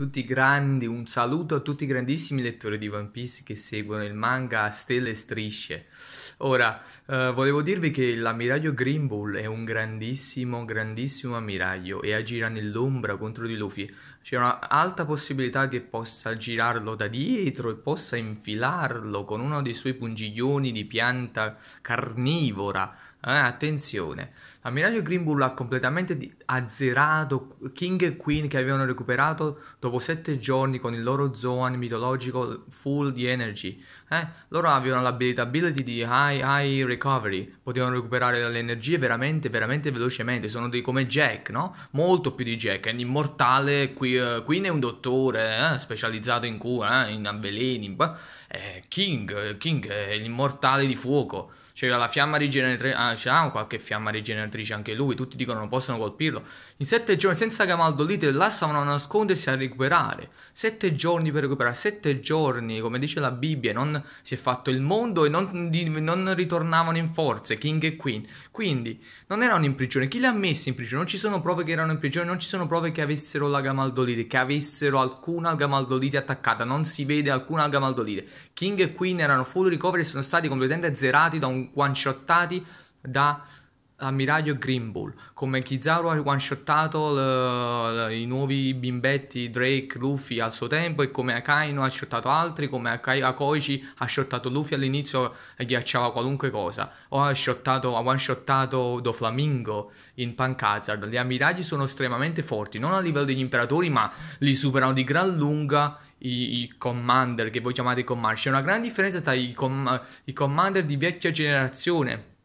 tutti grandi, un saluto a tutti i grandissimi lettori di One Piece che seguono il manga a stelle e strisce. Ora, eh, volevo dirvi che l'ammiraglio Greenbull è un grandissimo, grandissimo ammiraglio e agirà nell'ombra contro di Luffy, c'è una alta possibilità che possa girarlo da dietro e possa infilarlo con uno dei suoi pungiglioni di pianta carnivora. Eh, attenzione, l'ammiraglio Greenbull ha completamente azzerato King e Queen che avevano recuperato dopo sette giorni con il loro Zoan mitologico full di energy. Eh, loro avevano l'abilitability di high, high recovery, potevano recuperare le energie veramente, veramente velocemente. Sono dei come Jack, no? Molto più di Jack, è un immortale qui eh, Queen è un dottore eh, specializzato in cura, eh, in avveleni, eh, King, eh, King è l'immortale di fuoco. C'era la fiamma rigeneratrice, ah, c'era qualche fiamma rigeneratrice anche lui, tutti dicono non possono colpirlo. In sette giorni senza Gamaldo Little a nascondersi a recuperare. Sette giorni per recuperare, sette giorni, come dice la Bibbia, non si è fatto il mondo e non, di, non ritornavano in forze, King e Queen. Quindi non erano in prigione, chi li ha messi in prigione? Non ci sono prove che erano in prigione, non ci sono prove che avessero la Gamaldolite, che avessero alcuna Gamaldolite attaccata, non si vede alcuna Gamaldolite. King e Queen erano full recovery e sono stati completamente azzerati da un one-shottati da ammiraglio Green come Kizaru ha one-shottato i nuovi bimbetti Drake, Luffy al suo tempo e come Akaino ha shottato altri, come Akoichi ha shottato Luffy all'inizio e ghiacciava qualunque cosa, o ha, shottato, ha one-shottato Doflamingo in Punk Hazard. Gli ammiragli sono estremamente forti, non a livello degli imperatori ma li superano di gran lunga i, i, commander che voi chiamate i commander. C'è una grande differenza tra i, com- i commander di vecchia generazione,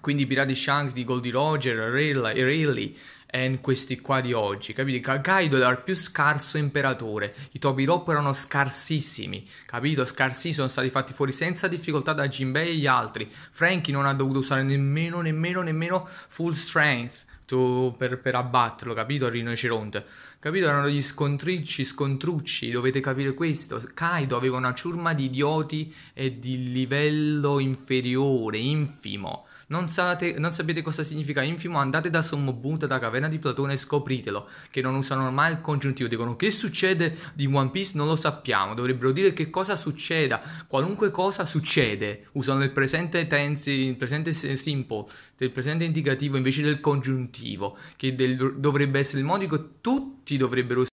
quindi Pirati Shanks di Goldie Roger, Rayleigh, e questi qua di oggi, capito? Kaido era il più scarso imperatore, i topi Tobirop erano scarsissimi, capito? Scarsissimi, sono stati fatti fuori senza difficoltà da Jinbei e gli altri. Franky non ha dovuto usare nemmeno, nemmeno, nemmeno full strength. Per, per, abbatterlo, capito? Il rinoceronte, capito? Erano gli scontricci, scontrucci, dovete capire questo. Kaido aveva una ciurma di idioti e di livello inferiore, infimo. Non, sate, non sapete cosa significa infimo? Andate da Sommobuta, da Caverna di Platone e scopritelo. Che non usano mai il congiuntivo. Dicono che succede di One Piece non lo sappiamo. Dovrebbero dire che cosa succeda. Qualunque cosa succede. Usano il presente tense, il presente simple, il presente indicativo invece del congiuntivo. Che del, dovrebbe essere il modo che tutti dovrebbero usare.